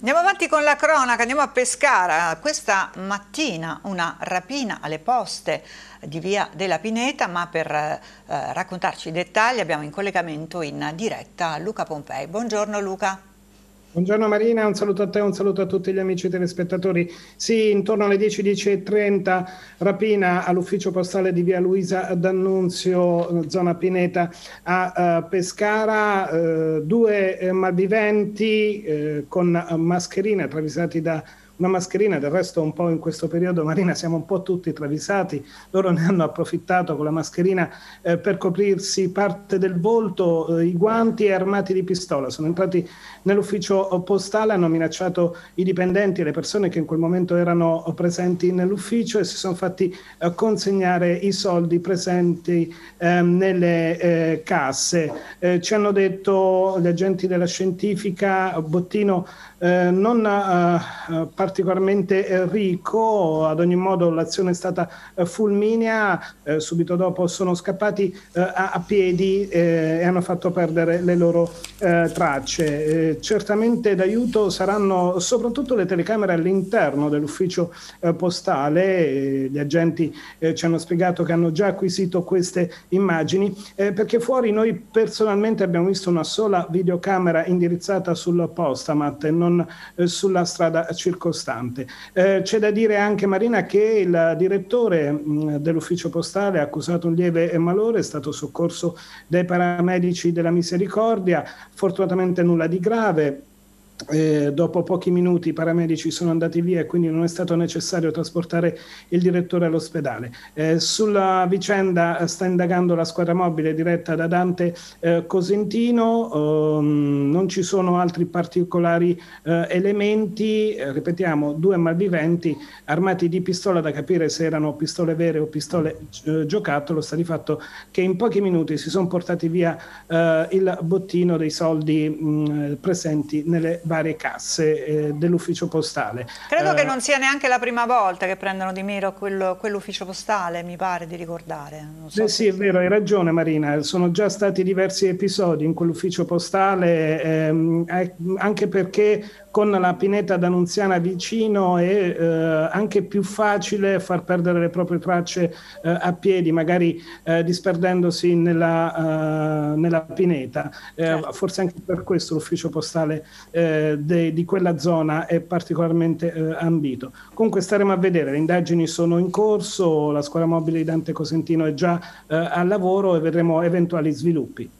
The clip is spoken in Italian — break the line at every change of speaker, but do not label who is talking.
Andiamo avanti con la cronaca, andiamo a Pescara. Questa mattina una rapina alle poste di via della Pineta, ma per eh, raccontarci i dettagli abbiamo in collegamento in diretta Luca Pompei. Buongiorno Luca.
Buongiorno Marina, un saluto a te, un saluto a tutti gli amici telespettatori. Sì, intorno alle 10.10.30 rapina all'ufficio postale di via Luisa d'Annunzio, zona Pineta, a uh, Pescara. Uh, due eh, malviventi eh, con mascherina attraversati da una mascherina, del resto un po' in questo periodo Marina siamo un po' tutti travisati, loro ne hanno approfittato con la mascherina eh, per coprirsi parte del volto, eh, i guanti e armati di pistola, sono entrati nell'ufficio postale, hanno minacciato i dipendenti e le persone che in quel momento erano presenti nell'ufficio e si sono fatti eh, consegnare i soldi presenti ehm, nelle eh, casse. Eh, ci hanno detto gli agenti della scientifica, Bottino, eh, non eh, particolarmente eh, ricco, ad ogni modo l'azione è stata eh, fulminea, eh, subito dopo sono scappati a, a, piedi e hanno fatto perdere le loro tracce. certamente d'aiuto saranno soprattutto le telecamere all'interno dell'ufficio postale, gli agenti ci hanno spiegato che hanno già acquisito queste immagini, perché fuori noi personalmente abbiamo visto una sola videocamera indirizzata sul postamat e non sulla strada circostante costante. Eh, c'è da dire anche, Marina, che il direttore mh, dell'ufficio postale ha accusato un lieve malore è stato soccorso dai paramedici della Misericordia, fortunatamente nulla di grave, eh, dopo pochi minuti i paramedici sono andati via e quindi non è stato necessario trasportare il direttore all'ospedale. Eh, sulla vicenda eh, sta indagando la squadra mobile diretta da Dante eh, Cosentino, ehm, non ci sono altri particolari eh, elementi, eh, ripetiamo, due malviventi armati di pistola da capire se erano pistole vere o pistole giocattolo, sta di fatto che in pochi minuti si sono portati via il bottino dei soldi mh, mm, presenti nelle varie casse eh, dell'ufficio postale. Credo eh, che non
sia neanche la prima volta che prendono di mira quell'ufficio postale, mi pare di ricordare.
So eh sì, è vero, hai ragione Marina, sono già stati diversi episodi in quell'ufficio postale, ehm, eh, anche perché con la pineta d'Annunziana vicino è eh, anche più facile far perdere le proprie tracce eh, a piedi, magari eh, disperdendosi nella, eh, nella pineta. Eh, certo. Forse anche per questo l'ufficio postale eh, de, di quella zona è particolarmente eh, ambito. Comunque staremo a vedere, le indagini sono in corso, la scuola mobile di Dante Cosentino è già eh, al lavoro e vedremo eventuali sviluppi.